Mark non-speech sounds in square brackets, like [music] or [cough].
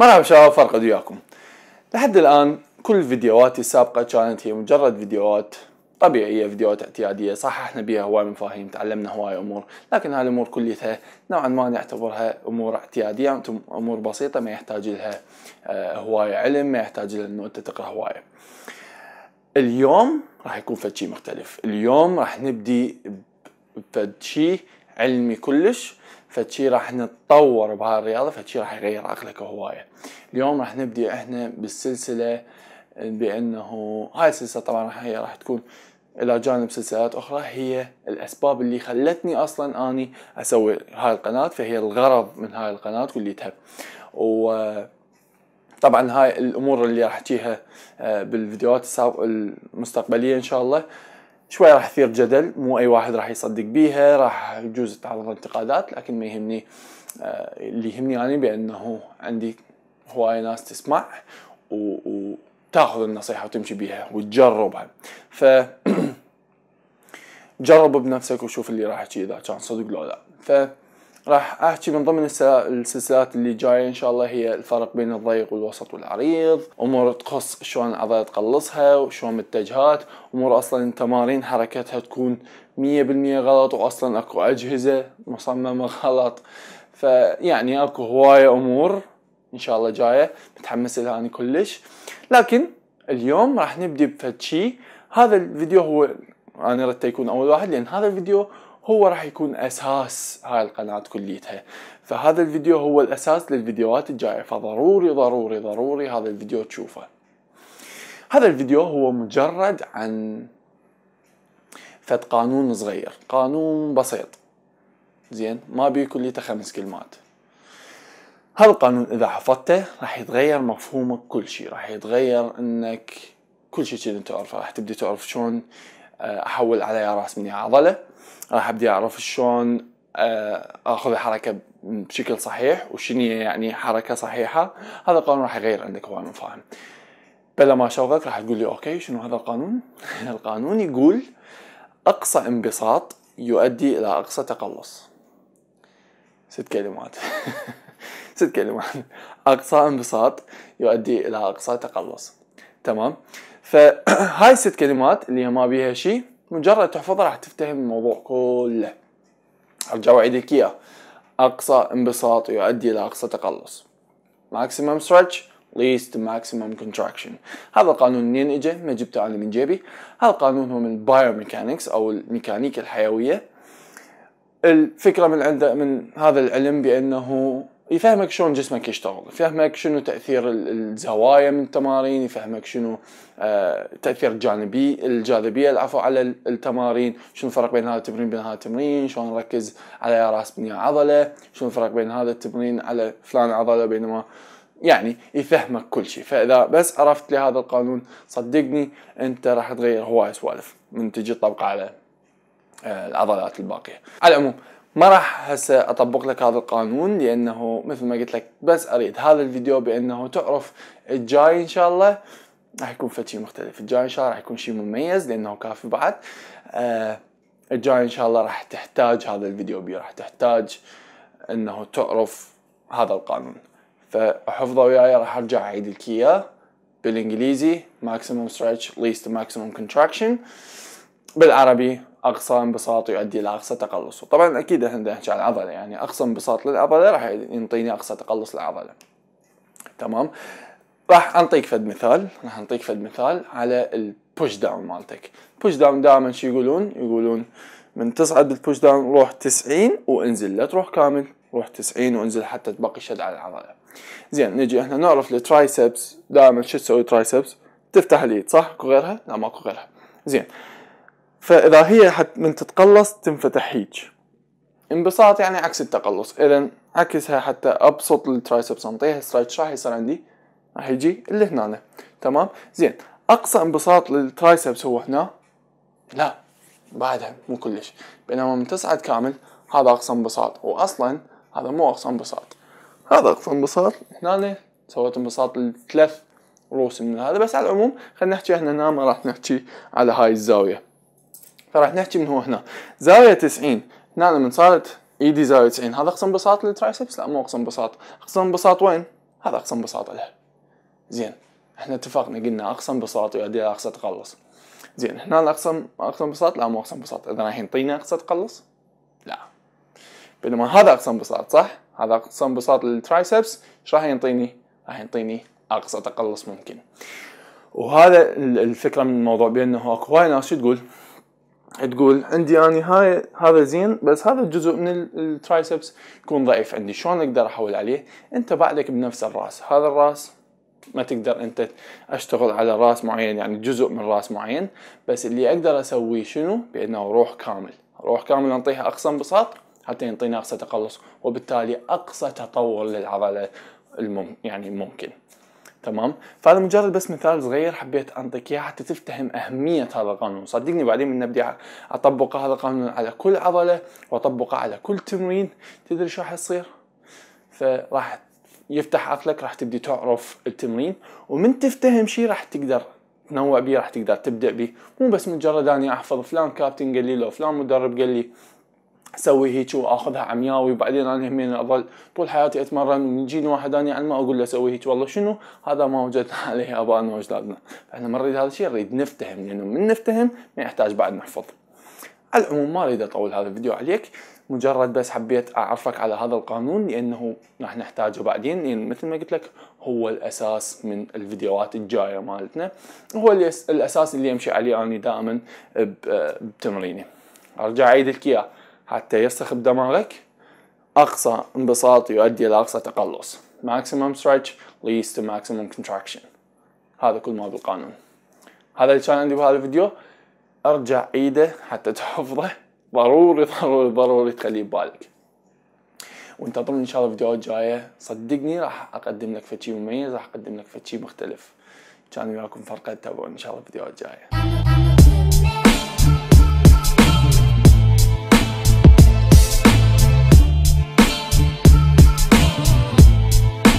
مرحبا شباب فرقد وياكم لحد الآن كل فيديوهاتي السابقة كانت هي مجرد فيديوهات طبيعية فيديوهات اعتيادية صححنا بها هواي مفاهيم تعلمنا هواي أمور لكن هاي الامور كلها نوعا ما نعتبرها أمور اعتيادية أمور بسيطة ما يحتاج لها آه، هواي علم ما يحتاج لها أنه أنت تقرأ هواية اليوم راح يكون فد شيء مختلف اليوم راح نبدي بفد شيء علمي كلش فشي راح نتطور بهاي الرياضه فشي راح يغير عقلك هواية اليوم راح نبدي احنا بالسلسلة بانه هاي السلسلة طبعا هي راح تكون الى جانب سلسلات اخرى هي الاسباب اللي خلتني اصلا اني اسوي هاي القناة فهي الغرض من هاي القناة كليتها و طبعا هاي الامور اللي راح احكيها آه، بالفيديوهات المستقبليه ان شاء الله شوي راح تثير جدل مو اي واحد راح يصدق بيها راح يجوز تعرض انتقادات لكن ما يهمني آه، اللي يهمني انا يعني بانه عندي هواي ناس تسمع وتاخذ النصيحه وتمشي بيها وتجربها ف [clears throat] جرب بنفسك وشوف اللي راح يحكي اذا كان صدق لو لا ف راح احكي من ضمن السلسلات اللي جايه ان شاء الله هي الفرق بين الضيق والوسط والعريض، امور تخص شلون العضله تقلصها وشلون متجهات امور اصلا تمارين حركتها تكون 100% غلط واصلا اكو اجهزه مصممه [laughs] غلط، فيعني اكو هوايه امور ان شاء الله جايه متحمس لها انا كلش، لكن اليوم راح نبدي بفد شيء، هذا الفيديو هو انا ردت يكون اول واحد لان هذا الفيديو هو راح يكون اساس هاي القناه كليتها فهذا الفيديو هو الاساس للفيديوهات الجايه فضروري ضروري ضروري هذا الفيديو تشوفه هذا الفيديو هو مجرد عن فد قانون صغير قانون بسيط زين ما بي كليته خمس كلمات هذا القانون اذا حفظته راح يتغير مفهومك كل شيء راح يتغير انك كل شيء كذا تعرفه راح تبدي تعرف شلون آه، احول على راس مني عضله راح بدي اعرف شلون آه، اخذ الحركه بشكل صحيح وشنو يعني حركه صحيحه هذا القانون راح يغير عندك هو المفاهيم بلا ما شوقك راح تقول لي اوكي شنو هذا القانون [laughs] القانون يقول اقصى انبساط يؤدي الى اقصى تقلص ست كلمات [laughs] ست كلمات اقصى انبساط يؤدي الى اقصى تقلص تمام فهاي [clears throat] الست كلمات اللي ما بيها شيء مجرد تحفظها راح تفتهم الموضوع كله ارجع واعيد لك اياه اقصى انبساط يؤدي الى اقصى تقلص maximum stretch least maximum contraction هذا القانون منين اجى؟ ما جبته انا من جيبي هذا القانون هو من البايوميكانكس او الميكانيكا الحيويه الفكره من عند من هذا العلم بانه يفهمك شلون جسمك يشتغل يفهمك شنو تاثير الزوايا من التمارين يفهمك شنو آه، تاثير الجانبي الجاذبيه العفو على التمارين شنو الفرق بين هذا التمرين بين هذا التمرين شلون نركز على راس بنيه عضله شنو الفرق بين هذا التمرين على فلان عضله بينما يعني يفهمك كل شيء فاذا بس عرفت لهذا القانون صدقني انت راح تغير هواي سوالف من تجي تطبقه على آه، العضلات الباقيه على العموم ما راح هسه اطبق لك هذا القانون لانه مثل ما قلت لك بس اريد هذا الفيديو بانه تعرف الجاي ان شاء الله راح يكون فد شيء مختلف الجاي ان شاء الله راح يكون شيء مميز لانه كافي بعد آه الجاي ان شاء الله راح تحتاج هذا الفيديو بي راح تحتاج انه تعرف هذا القانون فحفظه وياي راح ارجع اعيد لك اياه بالانجليزي maximum stretch least maximum contraction بالعربي اقصى انبساط يؤدي الى اقصى تقلص طبعا اكيد احنا نحكي عن العضله يعني اقصى انبساط للعضله راح ينطيني اقصى تقلص للعضله تمام راح انطيك فد مثال راح انطيك فد مثال على البوش داون مالتك بوش داون دائما شو يقولون يقولون من تصعد البوش داون روح 90 وانزل لا تروح كامل روح 90 وانزل حتى تبقي شد على العضله زين نجي احنا نعرف الترايسبس دائما شو تسوي ترايسبس تفتح اليد صح اكو غيرها لا ماكو غيرها زين فإذا هي حت من تتقلص تنفتح هيج انبساط يعني عكس التقلص إذا عكسها حتى أبسط الترايسبس أنطيها السلايد شراح يصير عندي راح يجي اللي هنا تمام زين أقصى انبساط للترايسبس هو هنا لا بعدها مو كلش بينما من تصعد كامل هذا أقصى انبساط وأصلا هذا مو أقصى انبساط هذا أقصى انبساط هنا سويت انبساط لثلاث رؤوس من هذا بس على العموم خلينا نحكي احنا هنا ما راح نحكي على هاي الزاويه فراح نحكي من هو هنا زاويه 90 هنا لما صارت ايدي e زاويه 90 هذا اقصى انبساط للترايسبس لا مو اقصى انبساط اقصى انبساط وين هذا اقصى انبساط لها زين احنا اتفقنا قلنا اقصى انبساط الى اقصى تقلص زين هنا الاقصى اقصى انبساط لا مو اقصى انبساط اذا الحين طينا اقصى تقلص لا بينما هذا اقصى انبساط صح هذا اقصى انبساط للترايسبس ايش راح ينطيني راح ينطيني اقصى تقلص ممكن وهذا الفكره من الموضوع بانه اكو هواي ناس شو تقول تقول عندي اني هاي هذا زين بس هذا الجزء من الترايسبس يكون ضعيف عندي شلون اقدر احول عليه انت بعدك بنفس الراس هذا الراس ما تقدر انت اشتغل على راس معين يعني جزء من راس معين بس اللي اقدر اسويه شنو بانه روح كامل روح كامل انطيها اقصى انبساط حتى ينطينا اقصى تقلص وبالتالي اقصى تطور للعضله المم... يعني ممكن تمام فهذا مجرد بس مثال صغير حبيت انطيك اياه حتى تفتهم اهميه هذا القانون صدقني بعدين من ابدي اطبق هذا القانون على كل عضله واطبقه على كل تمرين تدري شو راح يصير فراح يفتح عقلك راح تبدي تعرف التمرين ومن تفتهم شيء راح تقدر تنوع بيه راح تقدر تبدع بيه مو بس مجرد اني احفظ فلان كابتن قال لي لو فلان مدرب قال لي سوي هيك واخذها عمياوي وبعدين انا همين اضل طول حياتي اتمرن ويجيني واحد انا يعني ما اقول له سوي هيك والله شنو هذا ما وجدنا [laughs] عليه ابائنا واجدادنا فاحنا ما نريد هذا الشيء نريد نفتهم لانه من نفتهم ما يحتاج بعد نحفظ على العموم ما اريد اطول هذا الفيديو عليك مجرد بس حبيت اعرفك على هذا القانون لانه راح نحتاجه بعدين لان مثل ما قلت لك هو الاساس من الفيديوهات الجايه مالتنا هو الاساس اللي امشي عليه انا دائما بتمريني ارجع اعيد لك اياه حتى يستخدم دماغك أقصى انبساط يؤدي إلى أقصى تقلص maximum stretch leads to maximum contraction هذا كل ما بالقانون هذا اللي كان عندي بهذا الفيديو ارجع عيده حتى تحفظه ضروري ضروري ضروري تخليه ببالك وانتظرني ان شاء الله فيديوهات جايه صدقني راح اقدم لك فشي مميز راح اقدم لك فشي مختلف كان وياكم فرقه تابعوني ان شاء الله فيديوهات جايه